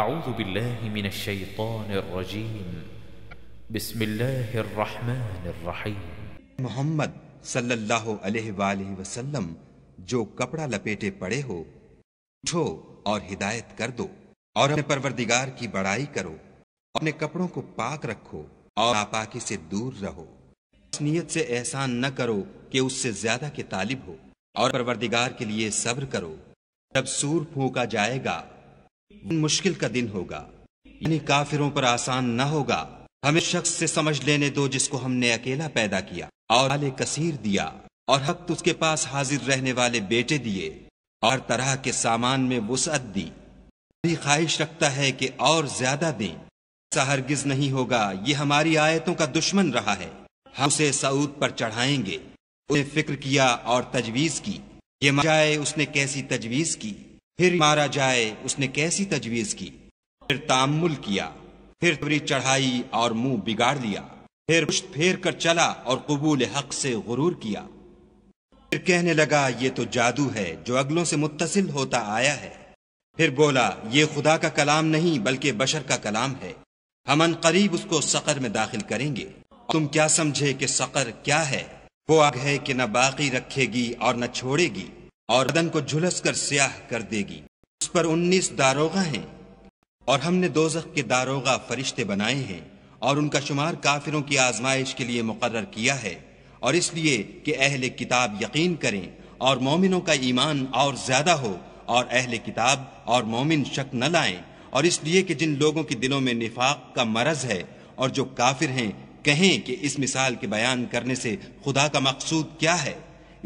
أعوذ بالله من الشيطان الرجيم بسم الله الرحمن الرحيم محمد صلی اللہ علیہ وآلہ وسلم جو کپڑا لپیٹے پڑے ہو اٹھو اور ہدایت کر دو اور اپنے پروردگار کی بڑائی کرو اپنے کپڑوں کو پاک رکھو اور ناپاکی سے دور رہو اس نیت سے احسان نہ کرو کہ اس سے زیادہ کے طالب ہو اور پروردگار کے لیے صبر کرو تب سور پھونکا جائے گا مشکل کا دن ہوگا یعنی کافروں پر آسان نہ ہوگا ہمیں شخص سے سمجھ لینے دو جس کو ہم نے اکیلا پیدا کیا اور کثیر دیا اور حق اس کے پاس حاضر رہنے والے بیٹے دیے اور طرح کے سامان میں وسعت دی یعنی خواہش رکھتا ہے کہ اور زیادہ دیں سہرگز نہیں ہوگا یہ ہماری آیتوں کا دشمن رہا ہے ہم اسے سعود پر چڑھائیں گے انہیں فکر کیا اور تجویز کی یہ مجھائے اس نے کیسی تجویز کی پھر مارا جائے اس نے کیسی تجویز کی پھر تامل کیا پھر تبری چڑھائی اور منہ بگاڑ لیا پھر پشت پھیر کر چلا اور قبول حق سے غرور کیا پھر کہنے لگا یہ تو جادو ہے جو اگلوں سے متصل ہوتا آیا ہے پھر بولا یہ خدا کا کلام نہیں بلکہ بشر کا کلام ہے ہم ان قریب اس کو سقر میں داخل کریں گے تم کیا سمجھے کہ سقر کیا ہے وہ آگ ہے کہ نہ باقی رکھے گی اور نہ چھوڑے گی اور بدن کو جھلس کر سیاہ کر دے گی اس پر انیس داروغہ ہیں اور ہم نے دوزخ کے داروغہ فرشتے بنائے ہیں اور ان کا شمار کافروں کی آزمائش کے لیے مقرر کیا ہے اور اس لیے کہ اہل کتاب یقین کریں اور مومنوں کا ایمان اور زیادہ ہو اور اہل کتاب اور مومن شک نہ لائیں اور اس لیے کہ جن لوگوں کے دلوں میں نفاق کا مرض ہے اور جو کافر ہیں کہیں کہ اس مثال کے بیان کرنے سے خدا کا مقصود کیا ہے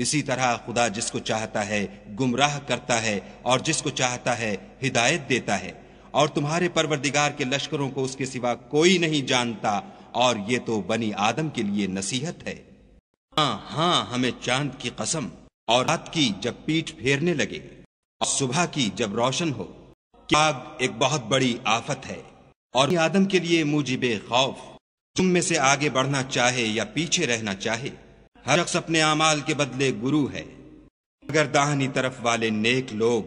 اسی طرح خدا جس کو چاہتا ہے گمراہ کرتا ہے اور جس کو چاہتا ہے ہدایت دیتا ہے اور تمہارے پروردگار کے لشکروں کو اس کے سوا کوئی نہیں جانتا اور یہ تو بنی آدم کے لیے نصیحت ہے ہاں ہاں ہمیں چاند کی قسم اور رات کی جب پیٹھ پھیرنے لگے اور صبح کی جب روشن ہو آگ ایک بہت بڑی آفت ہے اور آدم کے لیے مجھے بے خوف سے آگے بڑھنا چاہے یا پیچھے رہنا چاہے ہر شخص اپنے اعمال کے بدلے گرو ہے اگر داہنی طرف والے نیک لوگ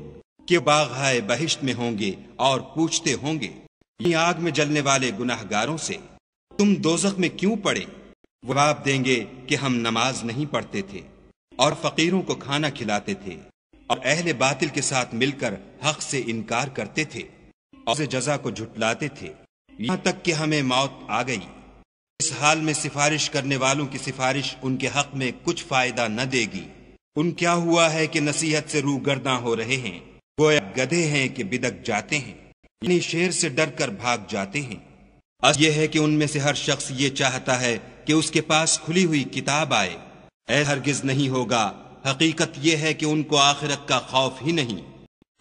کہ باغائے بہشت میں ہوں گے اور پوچھتے ہوں گے یہ یعنی آگ میں جلنے والے گناہ گاروں سے تم دوزخ میں کیوں وہ جواب دیں گے کہ ہم نماز نہیں پڑھتے تھے اور فقیروں کو کھانا کھلاتے تھے اور اہل باطل کے ساتھ مل کر حق سے انکار کرتے تھے اسے جزا کو جھٹلاتے تھے یہاں تک کہ ہمیں موت آ گئی اس حال میں سفارش کرنے والوں کی سفارش ان کے حق میں کچھ فائدہ نہ دے گی ان کیا ہوا ہے کہ نصیحت سے رو گرداں ہو رہے ہیں وہ گدھے ہیں کہ بدک جاتے ہیں یعنی شیر سے ڈر کر بھاگ جاتے ہیں یہ ہے کہ ان میں سے ہر شخص یہ چاہتا ہے کہ اس کے پاس کھلی ہوئی کتاب آئے اے ہرگز نہیں ہوگا حقیقت یہ ہے کہ ان کو آخرت کا خوف ہی نہیں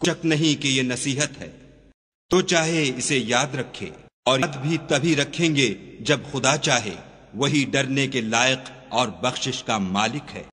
شک نہیں کہ یہ نصیحت ہے تو چاہے اسے یاد رکھے اور یاد بھی تبھی رکھیں گے جب خدا چاہے وہی ڈرنے کے لائق اور بخشش کا مالک ہے